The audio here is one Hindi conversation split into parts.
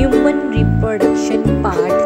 human reproduction part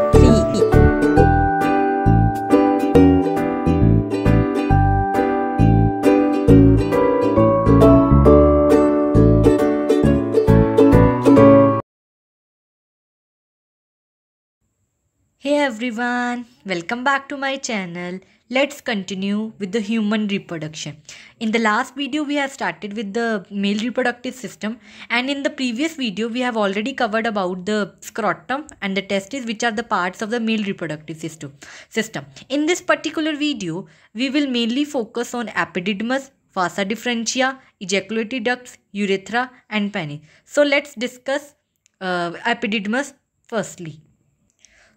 Hey everyone, welcome back to my channel. Let's continue with the human reproduction. In the last video we have started with the male reproductive system and in the previous video we have already covered about the scrotum and the testes which are the parts of the male reproductive system. system. In this particular video we will mainly focus on epididymis, fossa differentia, ejaculatory ducts, urethra and penis. So let's discuss uh, epididymis firstly.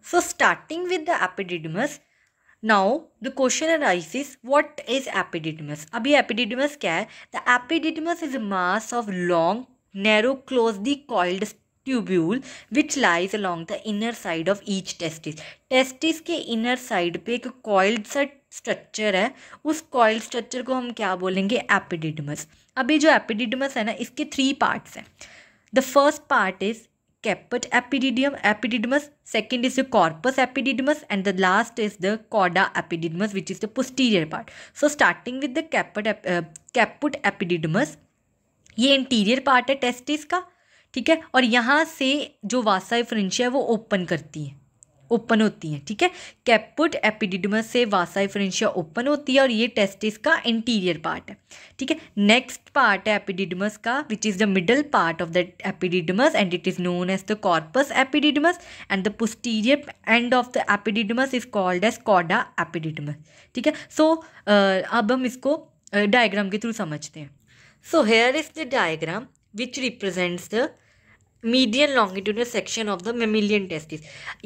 So starting with the epididymis, now the question arises what is epididymis? abhi epididymis kya hai The epididymis is a mass of long, narrow, closely coiled tubule which lies along the inner side of each testis testis के इनर साइड पे एक कॉइल्ड सा स्ट्रक्चर है उस कॉइल्ड स्ट्रक्चर को हम क्या बोलेंगे एपिडिडमस अभी जो एपिडिडमस है ना इसके थ्री पार्ट्स हैं the first part is caput epididyum epididymus second is the corpus epididymus and the last is the cauda epididymus which is the posterior part so starting with the caput uh, caput epididymus ये इंटीरियर पार्ट है टेस्टिस का ठीक है और यहाँ से जो वासा फ्रेंशिया है वो ओपन करती है ओपन होती हैं ठीक है कैपुट एपिडिडमस से वासा फ्रेंशिया ओपन होती है और ये टेस्टिस का इंटीरियर पार्ट है ठीक है नेक्स्ट पार्ट है एपिडिडमस का which is the middle part of the epididymis and it is known as the corpus epididymis and the posterior end of the epididymis is called as cauda epididymis ठीक है सो uh, अब हम इसको डायग्राम uh, के थ्रू समझते हैं so here is the diagram which represents the median longitudinal section of the mammalian testis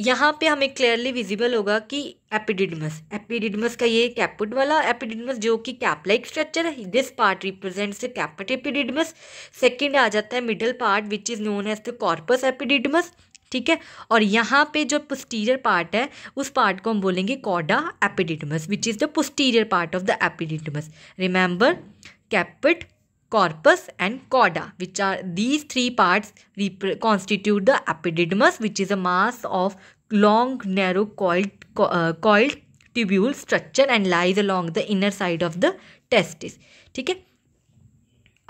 यहाँ पे हमें क्लियरली विजिबल होगा कि एपिडिडमस एपिडिडमस का ये कैपुट वाला एपिडिडमस जो कि कैपलाइक स्ट्रक्चर है this part represents the caput epididymis second आ जाता है middle part which is known as the corpus epididymis ठीक है और यहाँ पे जो पुस्टीरियर पार्ट है उस पार्ट को हम बोलेंगे cauda epididymis which is the posterior part of the epididymis remember caput corpus and cauda which are these three parts constitute the epididymis which is a mass of long narrow coiled co uh, coiled tubule structure and lies along the inner side of the testis theek hai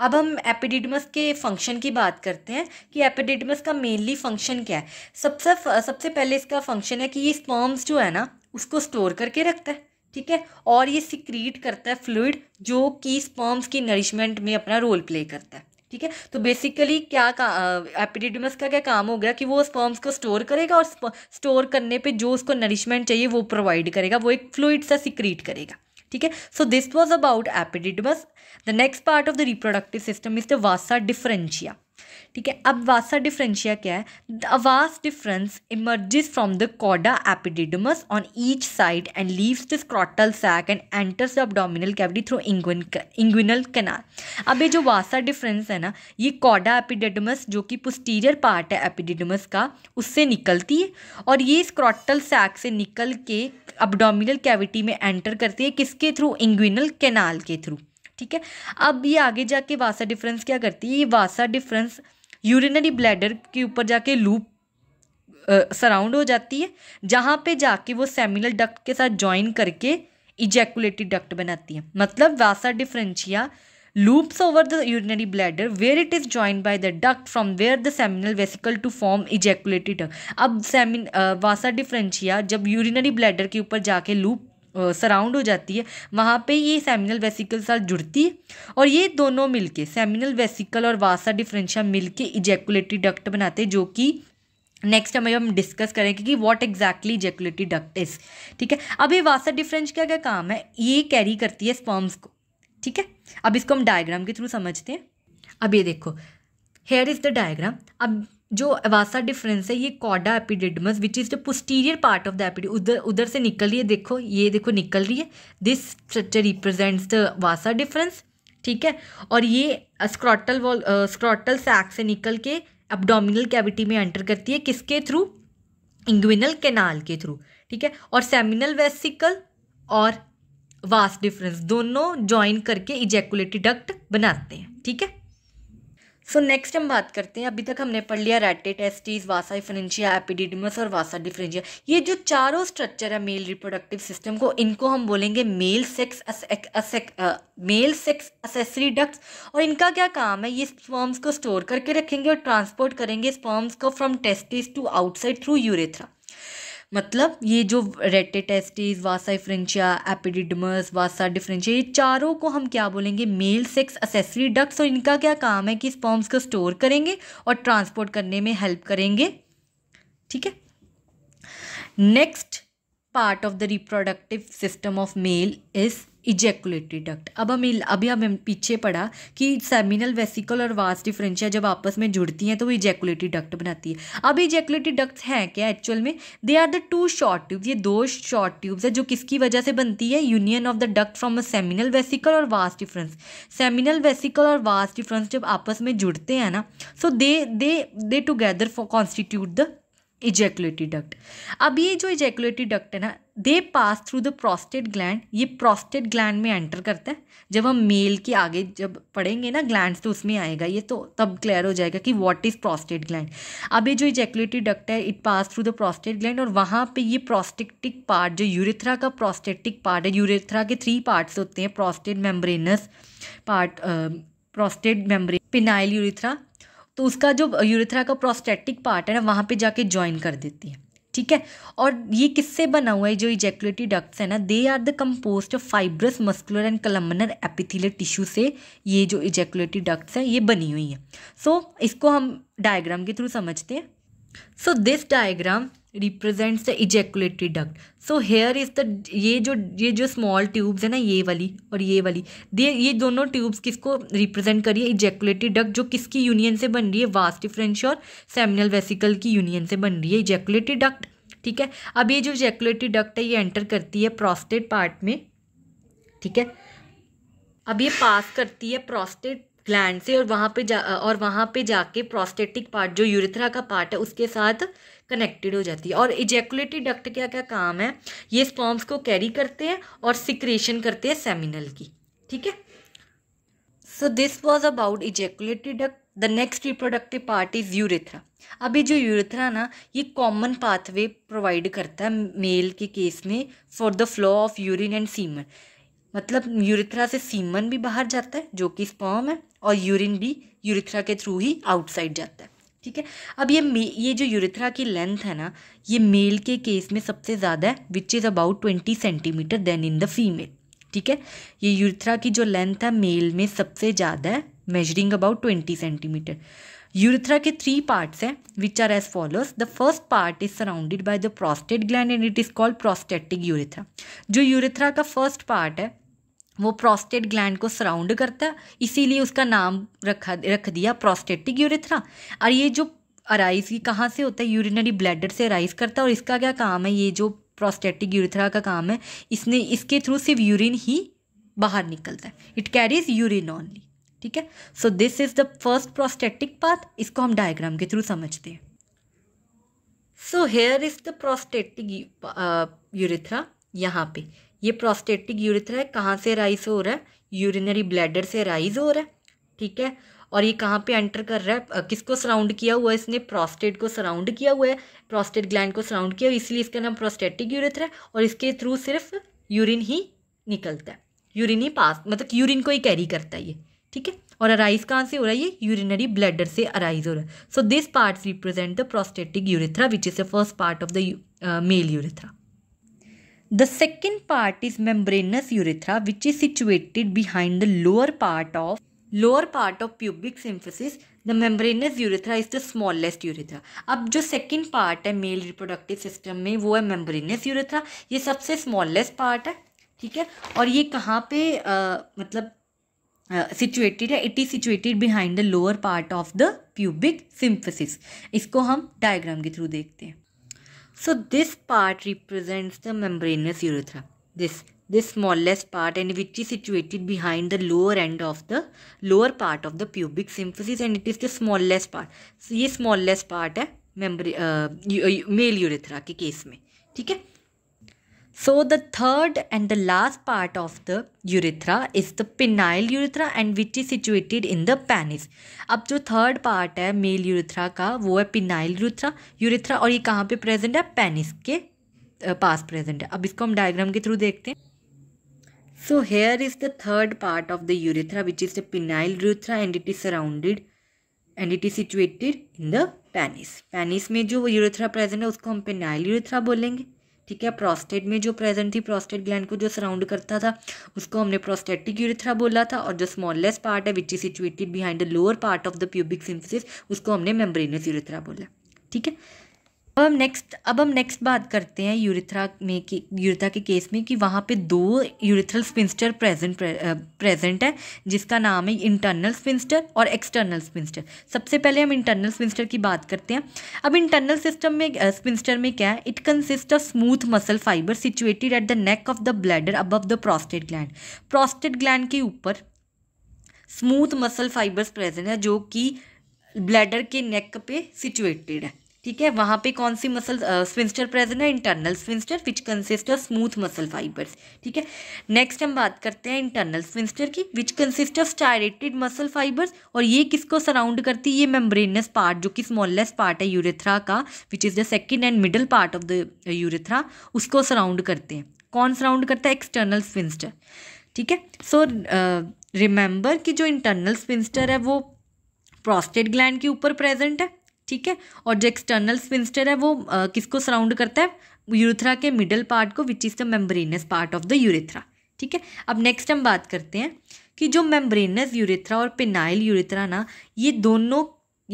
अब हम एपिडिडमस के फंक्शन की बात करते हैं कि एपिडिडमस का मेनली फंक्शन क्या है सबसे सबसे पहले इसका फंक्शन है कि ये स्पर्म्स जो है ना उसको स्टोर करके रखता है ठीक है और ये सिक्रीट करता है फ्लूड जो कि स्पर्म्स की नरिशमेंट में अपना रोल प्ले करता है ठीक है तो बेसिकली क्या का एपिडिडमस का क्या काम हो गया कि वो स्पर्म्स को स्टोर करेगा और स्टोर करने पे जो उसको नरिशमेंट चाहिए वो प्रोवाइड करेगा वो एक फ्लूड सा सिक्रीट करेगा ठीक है so this was about epididymis the next part of the reproductive system is the vasa deferentia ठीक है अब वासा डिफ्रेंशिया क्या है the vas deferens emerges from the cauda epididymis on each side and leaves the scrotal sac and enters the abdominal cavity through inguinal inguinal canal अब ये जो वासा डिफरेंस है ना ये कॉडा एपिडिडमस जो कि पुस्टीरियर पार्ट है एपिडिडमस का उससे निकलती है और ये स्क्रॉटल सैक से निकल के अब्डोमिनल कैविटी में एंटर करती है किसके थ्रू इंग्विनल कैनाल के थ्रू ठीक है अब ये आगे जाके वासा डिफरेंस क्या करती है ये वासा डिफरेंस यूरिनरी ब्लैडर के ऊपर जाके लूप सराउंड हो जाती है जहाँ पे जाके वो सेमिनल डक्ट के साथ ज्वाइन करके इजैकुलेटिव डक्ट बनाती है मतलब vasa deferentia loops over the urinary bladder where it is join by the duct from where the seminal vesicle to form ejaculatory duct अब सेमिन वासा डिफरेंशिया जब यूरिनरी ब्लैडर के ऊपर जाके लूप सराउंड हो जाती है वहाँ पे ये सेमिनल वेसिकल साथ जुड़ती है और ये दोनों मिलके सेमिनल वेसिकल और वासा डिफ्रेंशिया मिलके इजैकुलेटरी डक्ट बनाते हैं जो कि नेक्स्ट हमें हम डिस्कस करेंगे कि what exactly ejaculatory duct is ठीक है अब ये वासा डिफरेंस का क्या काम है ये कैरी करती है स्पर्म्स को ठीक है अब इसको हम डायग्राम के थ्रू समझते हैं अब ये देखो हेयर इज़ द डायग्राम अब जो अवासा डिफरेंस है ये cauda epididymis which is the posterior part of the epididymis उधर उधर से निकल रही है देखो ये देखो निकल रही है this structure represents the vasa deferens ठीक है और ये स्क्रॉटल वॉल स्क्रॉटल सैक से निकल के एब्डोमिनल कैविटी में एंटर करती है किसके थ्रू इंग्विनल कैनाल के थ्रू ठीक है और सेमिनल वेसिकल और वास डिफरेंस दोनों ज्वाइन करके इजैकुलेटी डक्ट बनाते हैं ठीक है सो so, नेक्स्ट हम बात करते हैं अभी तक हमने पढ़ लिया रैटेट एस्टीज वासा इफरेंशिया एपिडिडिमस और वासा डिफरेंशिया ये जो चारों स्ट्रक्चर है मेल रिप्रोडक्टिव सिस्टम को इनको हम बोलेंगे male sex male sex accessory ducts और इनका क्या काम है ये स्पर्म्स को स्टोर करके रखेंगे और ट्रांसपोर्ट करेंगे स्पर्म्स को from testis to outside through urethra मतलब ये जो rete testis vasa deferentia epididymis vasa deferentia ये चारों को हम क्या बोलेंगे मेल सेक्स असेसरी डक्स और इनका क्या काम है कि पॉम्स को स्टोर करेंगे और ट्रांसपोर्ट करने में हेल्प करेंगे ठीक है next part of the reproductive system of male is ejaculatory duct अब हम अभी हम पीछे पढ़ा कि सेमिनल वेसिकल और वास डिफरेंशिया जब आपस में जुड़ती हैं तो वो इजेकुलेटरी डक्ट बनाती है अब इजेकुलेटरी डक्ट हैं क्या एक्चुअल में they are the two short tubes ये दो शॉर्ट ट्यूब्स है जो किसकी वजह से बनती है union of the duct from a seminal vesicle और वास डिफरेंस सेमिनल वेसिकल और वास डिफरेंस जब आपस में जुड़ते हैं ना so they they they together for constitute the ejaculatory duct अब ये जो इजेकुलेटरी डक्ट है ना they pass through the prostate gland ये प्रोस्टेट ग्लैंड में एंटर करता है जब हम मेल के आगे जब पढ़ेंगे ना ग्लैंड तो उसमें आएगा ये तो तब क्लियर हो जाएगा कि वॉट इज़ प्रोस्टेट ग्लैंड अब ये जो इजैकुलेटरी डक्ट है it pass through the prostate gland और वहाँ पे ये प्रोस्टेटिक पार्ट जो यूरेथ्रा का प्रोस्टेटिक पार्ट है यूरेथ्रा के थ्री पार्ट्स होते हैं prostate membranous part prostate membrane penile urethra तो उसका जो यूरेथ्रा का प्रोस्टेटिक पार्ट है ना वहाँ पे जाके ज्वाइन कर देती है ठीक है और ये किससे बना हुआ है जो इजेकुलेटरी डक्ट्स है ना they are the composed of fibrous muscular and columnar epithelial tissue से ये जो इजेकुलेटरी डक्ट्स है ये बनी हुई है सो so, इसको हम डायग्राम के थ्रू समझते हैं so this diagram represents the ejaculatory duct so here is the ये जो ये जो स्मॉल ट्यूब्स है ना ये वाली और ये वाली दे ये दोनों ट्यूब्स किसको रिप्रेजेंट करिए इजेकुलेटरी डक्ट जो किसकी यूनियन से बन रही है वास्ट डिफरेंशियल और सेमिनल वेसिकल की यूनियन से बन रही है इजेकुलेटरी डक्ट ठीक है अब ये जो इजेकुलेटरी डक्ट है ये एंटर करती है प्रोस्टेट पार्ट में ठीक है अब ये पास करती है प्रोस्टेट ग्लैंड से और वहाँ पे जा और वहाँ पे जाके प्रोस्टेटिक पार्ट जो यूरिथ्रा का पार्ट है उसके साथ कनेक्टेड हो जाती है और इजैकुलेटरी डक्ट क्या क्या काम है ये स्पॉम्स को कैरी करते हैं और सिक्रेशन करते हैं सेमिनल की ठीक है so this was about ejaculatory duct the next reproductive part is urethra अभी जो यूरिथ्रा ना ये कॉमन पाथवे प्रोवाइड करता है मेल के केस में for the flow of urine and semen मतलब यूरिथ्रा से सीमन भी बाहर जाता है जो कि स्पॉम है और यूरिन भी यूरिथ्रा के थ्रू ही आउटसाइड जाता है ठीक है अब ये ये जो यूरिथ्रा की लेंथ है ना ये मेल के केस में सबसे ज़्यादा है which is about twenty centimeter then in the female ठीक है ये यूरिथ्रा की जो लेंथ है मेल में सबसे ज़्यादा है measuring about twenty centimeter urethra के थ्री पार्ट्स हैं which are as follows the first part is surrounded by the prostate gland and it is called prostatic urethra जो यूरिथ्रा का फर्स्ट पार्ट है वो प्रोस्टेट ग्लैंड को सराउंड करता है इसीलिए उसका नाम रखा रख दिया प्रोस्टेटिक यूरिथ्रा और ये जो अराइज ये कहाँ से होता है यूरिनरी ब्लैडर से अराइज करता है और इसका क्या काम है ये जो प्रोस्टेटिक यूरिथ्रा का काम है इसने इसके थ्रू सिर्फ यूरिन ही बाहर निकलता है इट कैरीज यूरिन ऑनली ठीक है so this is the first prostatic path इसको हम डायग्राम के थ्रू समझते हैं so here is the prostatic urethra यहाँ पे ये प्रोस्टेटिक यूरिथ्रा है कहाँ से राइज हो रहा है यूरिनरी ब्लैडर से राइज हो रहा है ठीक है और ये कहाँ पे एंटर कर रहा है किसको सराउंड किया हुआ है इसने प्रोस्टेट को सराउंड किया हुआ है प्रोस्टेट ग्लैंड को सराउंड किया इसलिए इसका नाम प्रोस्टेटिक यूरिथ्रा है और इसके थ्रू सिर्फ यूरिन ही निकलता है यूरिन ही पास मतलब यूरिन को ही कैरी करता है ये ठीक है और अराइज कहाँ से हो रहा है ये यूरिनरी ब्लैडर से अराइज हो रहा है so this part represent the prostatic urethra which is the first part of the male urethra the second part is membranous urethra which is situated behind the lower part of lower part of pubic symphysis the membranous urethra is the smallest urethra अब जो सेकेंड पार्ट है मेल रिप्रोडक्टिव सिस्टम में वो है मेम्ब्रेनस यूरेथ्रा ये सबसे स्मॉलेस्ट पार्ट है ठीक है और ये कहाँ पे आ, मतलब सिचुएटेड है it is situated behind the lower part of the pubic symphysis इसको हम डायग्राम के थ्रू देखते हैं So this part represents the membranous urethra. This this smallest part and which is situated behind the lower end of the lower part of the pubic symphysis and it is the smallest part. So small smallest part is uh, uh, male urethra urethra के case. में So the third and the last part of the urethra is the penile urethra and which is situated in the penis. अब जो third part है male urethra का वो है penile urethra urethra और ये कहाँ पे present है penis के पास present है अब इसको हम diagram के through देखते हैं So here is the third part of the urethra which is the penile urethra and it is surrounded and it is situated in the penis penis में जो यूरेथ्रा प्रेजेंट है उसको हम पेनाइल यूरेथ्रा बोलेंगे ठीक है प्रोस्टेट में जो प्रेजेंट थी प्रोस्टेट ग्लैंड को जो सराउंड करता था उसको हमने प्रोस्टेटिक यूरिथ्रा बोला था और जो स्मॉलेस्ट पार्ट है which is situated behind the lower part of the pubic symphysis उसको हमने मेम्ब्रेनस यूरिथ्रा बोला ठीक है अब हम नेक्स्ट अब हम नेक्स्ट बात करते हैं यूरिथ्रा में कि यूरिथ्रा के केस में कि वहाँ पे दो यूरिथ्रल स्पिंस्टर प्रेजेंट प्रेजेंट है जिसका नाम है इंटरनल स्पिंस्टर और एक्सटर्नल स्पिंस्टर सबसे पहले हम इंटरनल स्पिंस्टर की बात करते हैं अब इंटरनल सिस्टम में स्पिंस्टर में क्या है it consist of smooth muscle fiber situated at the neck of the bladder above the prostate gland prostate gland के ऊपर स्मूथ मसल फाइबर्स प्रेजेंट है जो कि ब्लैडर के नेक पे सिचुएटेड है ठीक है वहाँ पे कौन सी मसल स्विंस्टर प्रेजेंट है internal sphincter which consist of smooth muscle fibers ठीक है नेक्स्ट हम बात करते हैं इंटरनल स्विंस्टर की which consist of striated muscle fibers और ये किसको सराउंड करती है ये मेम्ब्रेनस पार्ट जो कि स्मॉलेस्ट पार्ट है यूरेथ्रा का which is the second and middle part of the urethra उसको सराउंड करते हैं कौन सराउंड करता है एक्सटर्नल स्विंस्टर ठीक है सो रिमेंबर कि जो इंटरनल स्विंस्टर है वो प्रोस्टेट ग्लैंड के ऊपर प्रेजेंट है ठीक है और जो एक्सटर्नल स्पिंस्टर है वो आ, किसको सराउंड करता है यूरिथ्रा के मिडल पार्ट को which is the membranous part of the urethra ठीक है अब नेक्स्ट हम बात करते हैं कि जो मेम्ब्रेनस यूरिथ्रा और पिनाइल यूरिथ्रा ना ये दोनों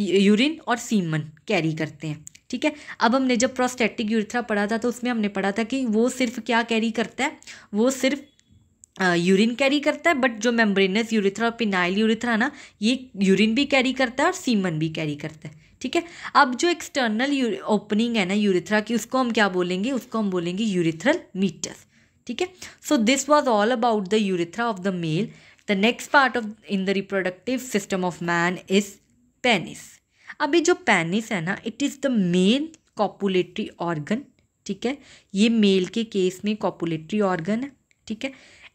यूरिन और सीमन कैरी करते हैं ठीक है अब हमने जब प्रोस्टेटिक यूरिथ्रा पढ़ा था तो उसमें हमने पढ़ा था कि वो सिर्फ क्या कैरी करता है वो सिर्फ यूरिन कैरी करता है बट जो मेम्ब्रेनस यूरिथ्रा और पिनाइल यूरिथ्रा ना ये यूरिन भी कैरी करता है और सीमन भी कैरी करता है ठीक है अब जो एक्सटर्नल ओपनिंग है ना यूरिथ्रा की उसको हम क्या बोलेंगे उसको हम बोलेंगे यूरिथ्रल मीटस ठीक है so this was all about the urethra of the male the next part of in the reproductive system of man is penis अभी जो पेनिस है ना it is the main copulatory organ ठीक है ये मेल के केस में कॉपुलेटरी ऑर्गन है ठीक है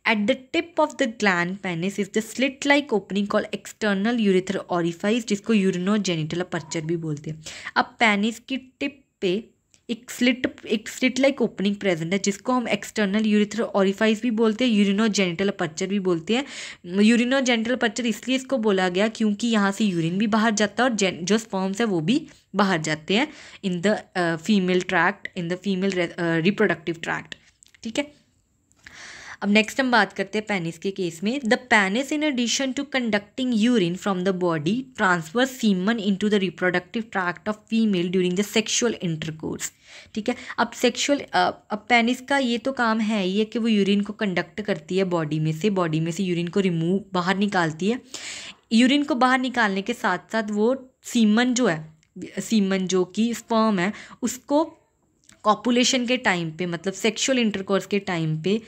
at the tip of the gland penis is the slit like opening call external urethral orifice जिसको यूरिनोजेनिटल अपर्चर भी बोलते हैं अब पेनिस की टिप पे एक स्लिट एक स्लिट लाइक ओपनिंग प्रेजेंट है जिसको हम एक्सटर्नल यूरिथर ऑरिफाइज भी बोलते हैं यूरिनोजेनिटल अपर्चर भी बोलते हैं यूरिनोजेनिटल अपर्चर इसलिए इसको बोला गया क्योंकि यहाँ से यूरिन भी बाहर जाता है और जेन जो स्पर्म्स है वो भी बाहर जाते हैं in the female tract in the female reproductive tract ठीक है अब नेक्स्ट हम बात करते हैं पेनिस के केस में the penis in addition to conducting urine from the body transfer semen into the reproductive tract of female during the sexual intercourse ठीक है अब सेक्शुअल अब पेनिस का ये तो काम है ही है कि वो यूरिन को कंडक्ट करती है बॉडी में से बॉडी में से यूरिन को रिमूव बाहर निकालती है यूरिन को बाहर निकालने के साथ साथ वो सीमन जो है सीमन जो कि स्पर्म है उसको कॉपुलेशन के टाइम पे मतलब सेक्शुअल इंटरकोर्स के टाइम पे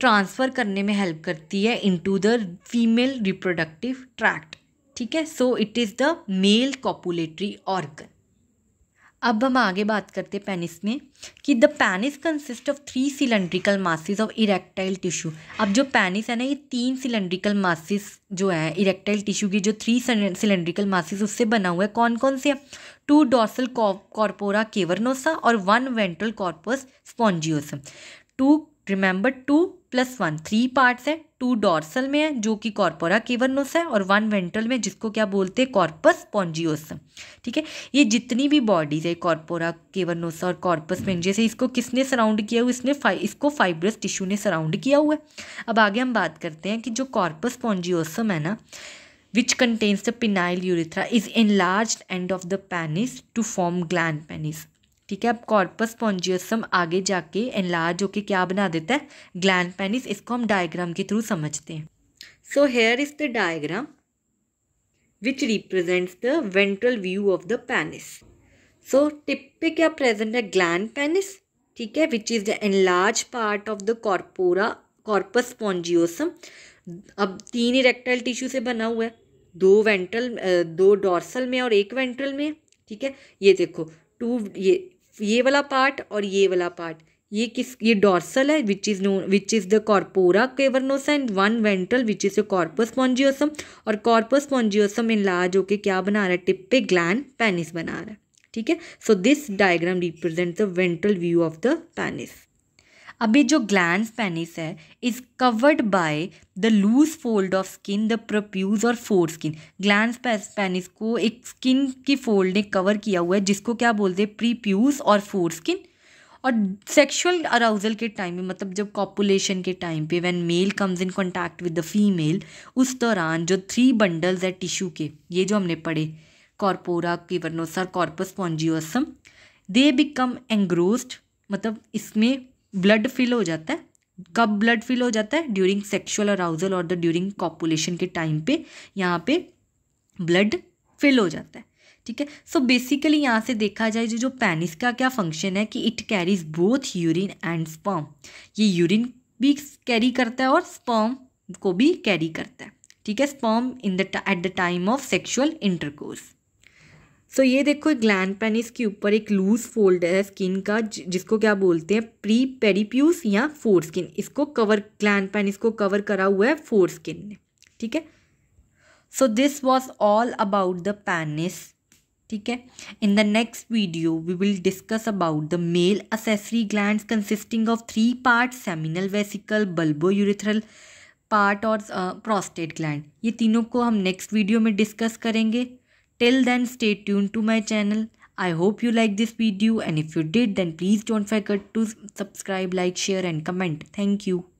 ट्रांसफ़र करने में हेल्प करती है into the female reproductive tract ठीक है so it is the male copulatory organ अब हम आगे बात करते हैं पेनिस में कि the penis consist of three cylindrical masses of erectile tissue अब जो पेनिस है ना ये तीन सिलेंड्रिकल मासिस जो है इरेक्टाइल टिश्यू की जो थ्री सिलेंड्रिकल मासिस उससे बना हुआ है कौन कौन से है टू डॉर्सल कॉर्पोरा केवरनोसा और one ventral corpus spongiosum to remember two plus one three parts हैं टू डॉर्सल में है जो कि कॉर्पोरा केवरनोस है और वन वेंट्रल में जिसको क्या बोलते हैं कॉर्पस पॉन्जियोस ठीक है ये जितनी भी बॉडीज है कॉर्पोरा केवरनोसा और कॉर्पस पेंजियस है इसको किसने सराउंड किया हुआ इसने फाइ इसको फाइब्रस टिश्यू ने सराउंड किया हुआ है अब आगे हम बात करते हैं कि जो कॉर्पस पॉन्जियोसम है ना contains the penile urethra is is large end of the penis to form gland penis ठीक है अब कॉर्पस पॉन्जियसम आगे जाके एनलार्ज कि क्या बना देता है ग्लैंड पेनिस इसको हम डायग्राम के थ्रू समझते हैं so here is the diagram which represents the ventral view of the penis so tip पे क्या प्रेजेंट है ग्लैंड पेनिस ठीक है which is the enlarge part of the corpora corpus spongiosum अब तीन इरेक्टाइल टिश्यू से बना हुआ है दो वेंट्रल दो डॉर्सल में और एक वेंट्रल में ठीक है ये देखो टू ये ये वाला पार्ट और ये वाला पार्ट ये किस ये डॉर्सल है which is no which is the corpora cavernosa and one ventral which is the corpus spongiosum और कॉर्पस पॉन्जियोसम इन लार्ज होके क्या बना रहा है टिप्पे ग्लैंड पैनिस बना रहा है ठीक है so this diagram represent the ventral view of the penis अभी जो ग्लैंड पेनिस है is covered by the loose fold of skin the prepuce और फोर स्किन ग्लैंड पेनिस को एक स्किन की फोल्ड ने कवर किया हुआ है जिसको क्या बोलते हैं प्रीप्यूज और फोर स्किन और सेक्सुअल अराउजल के टाइम में मतलब जब कॉपुलेशन के टाइम पे when male comes in contact with the female उस दौरान जो थ्री बंडल्स है टिश्यू के ये जो हमने पढ़े corpora cavernosa corpus spongiosum they become engorged मतलब इसमें ब्लड फिल हो जाता है कब ब्लड फिल हो जाता है ड्यूरिंग सेक्शुअल अराउजल और द ड्यूरिंग कॉपुलेशन के टाइम पे यहाँ पे ब्लड फिल हो जाता है ठीक है सो बेसिकली यहाँ से देखा जाए जो जो पैनिस का क्या फंक्शन है कि it carries both urine and sperm ये यूरिन भी कैरी करता है और स्पर्म को भी कैरी करता है ठीक है sperm in the at the time of sexual intercourse so तो ये देखो ग्लैंड पेनिस के ऊपर एक लूज फोल्ड है स्किन का जिसको क्या बोलते हैं प्री पेरीप्यूस या फोर स्किन इसको कवर ग्लैंड पेनिस को कवर करा हुआ है फोर स्किन ने ठीक है so this was all about the penis ठीक है in the next video we will discuss about the male accessory gland consisting of three part seminal vesicle bulbourethral part और प्रोस्टेट uh, ग्लैंड ये तीनों को हम नेक्स्ट वीडियो में डिस्कस करेंगे Till then stay tuned to my channel. I hope you like this video and if you did then please don't forget to subscribe, like, share and comment. Thank you.